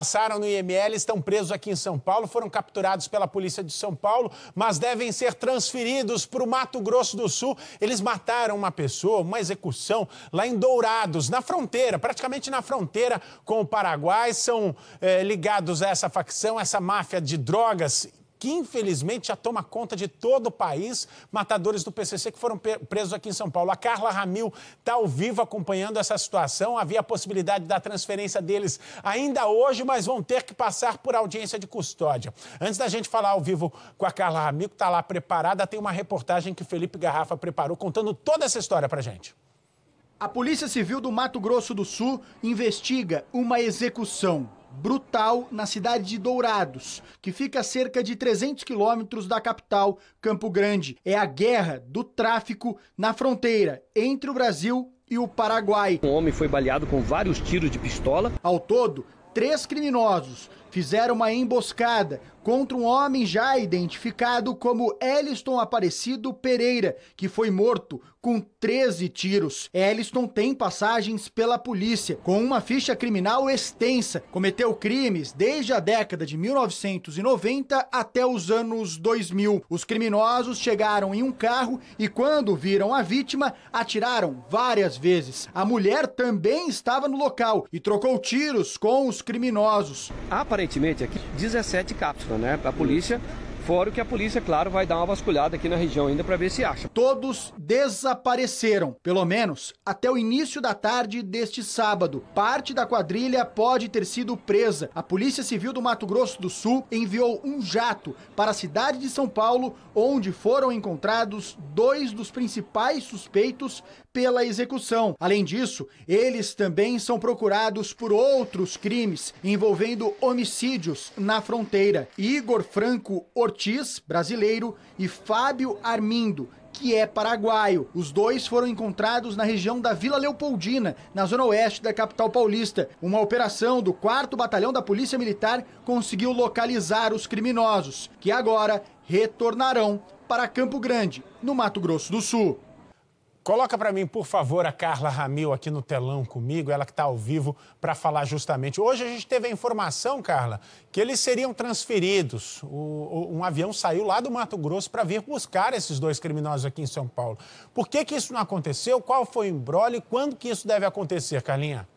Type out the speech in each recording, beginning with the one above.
Passaram no IML, estão presos aqui em São Paulo, foram capturados pela polícia de São Paulo, mas devem ser transferidos para o Mato Grosso do Sul. Eles mataram uma pessoa, uma execução, lá em Dourados, na fronteira, praticamente na fronteira com o Paraguai. São é, ligados a essa facção, essa máfia de drogas que infelizmente já toma conta de todo o país, matadores do PCC que foram presos aqui em São Paulo. A Carla Ramil está ao vivo acompanhando essa situação. Havia a possibilidade da transferência deles ainda hoje, mas vão ter que passar por audiência de custódia. Antes da gente falar ao vivo com a Carla Ramil, que está lá preparada, tem uma reportagem que Felipe Garrafa preparou contando toda essa história para gente. A Polícia Civil do Mato Grosso do Sul investiga uma execução brutal na cidade de Dourados, que fica a cerca de 300 quilômetros da capital, Campo Grande. É a guerra do tráfico na fronteira entre o Brasil e o Paraguai. Um homem foi baleado com vários tiros de pistola. Ao todo, três criminosos fizeram uma emboscada contra um homem já identificado como Eliston Aparecido Pereira, que foi morto com 13 tiros. Eliston tem passagens pela polícia, com uma ficha criminal extensa. Cometeu crimes desde a década de 1990 até os anos 2000. Os criminosos chegaram em um carro e, quando viram a vítima, atiraram várias vezes. A mulher também estava no local e trocou tiros com os criminosos. Aparentemente, aqui 17 cápsulas né? para A polícia Fora que a polícia, claro, vai dar uma vasculhada aqui na região ainda para ver se acha. Todos desapareceram, pelo menos até o início da tarde deste sábado. Parte da quadrilha pode ter sido presa. A Polícia Civil do Mato Grosso do Sul enviou um jato para a cidade de São Paulo, onde foram encontrados dois dos principais suspeitos pela execução. Além disso, eles também são procurados por outros crimes envolvendo homicídios na fronteira. Igor Franco Ortiz Ortiz, brasileiro, e Fábio Armindo, que é paraguaio. Os dois foram encontrados na região da Vila Leopoldina, na zona oeste da capital paulista. Uma operação do 4 Batalhão da Polícia Militar conseguiu localizar os criminosos, que agora retornarão para Campo Grande, no Mato Grosso do Sul. Coloca para mim, por favor, a Carla Ramil aqui no telão comigo, ela que está ao vivo para falar justamente. Hoje a gente teve a informação, Carla, que eles seriam transferidos. O, o, um avião saiu lá do Mato Grosso para vir buscar esses dois criminosos aqui em São Paulo. Por que, que isso não aconteceu? Qual foi o embrolho e quando que isso deve acontecer, Carlinha?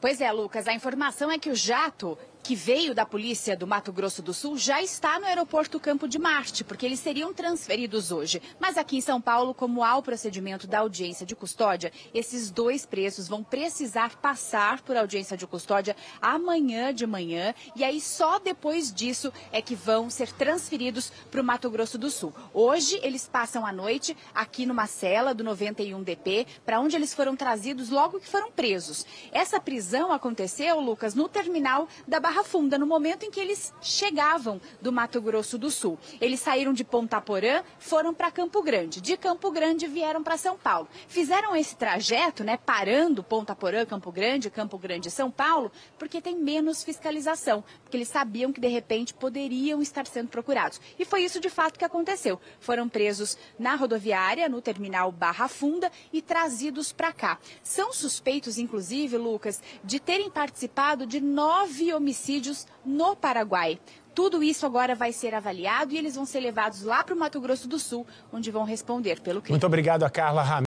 Pois é, Lucas, a informação é que o jato que veio da polícia do Mato Grosso do Sul já está no aeroporto Campo de Marte, porque eles seriam transferidos hoje. Mas aqui em São Paulo, como há o procedimento da audiência de custódia, esses dois presos vão precisar passar por audiência de custódia amanhã de manhã, e aí só depois disso é que vão ser transferidos para o Mato Grosso do Sul. Hoje eles passam a noite aqui numa cela do 91DP, para onde eles foram trazidos logo que foram presos. Essa prisão aconteceu, Lucas, no terminal da Barra Barra Funda, no momento em que eles chegavam do Mato Grosso do Sul. Eles saíram de Ponta Porã, foram para Campo Grande. De Campo Grande vieram para São Paulo. Fizeram esse trajeto, né, parando Ponta Porã, Campo Grande, Campo Grande e São Paulo, porque tem menos fiscalização, porque eles sabiam que de repente poderiam estar sendo procurados. E foi isso de fato que aconteceu. Foram presos na rodoviária, no terminal Barra Funda e trazidos para cá. São suspeitos, inclusive, Lucas, de terem participado de nove homicídios homicídios no Paraguai. Tudo isso agora vai ser avaliado e eles vão ser levados lá para o Mato Grosso do Sul, onde vão responder pelo crime. Muito obrigado a Carla Ramiro.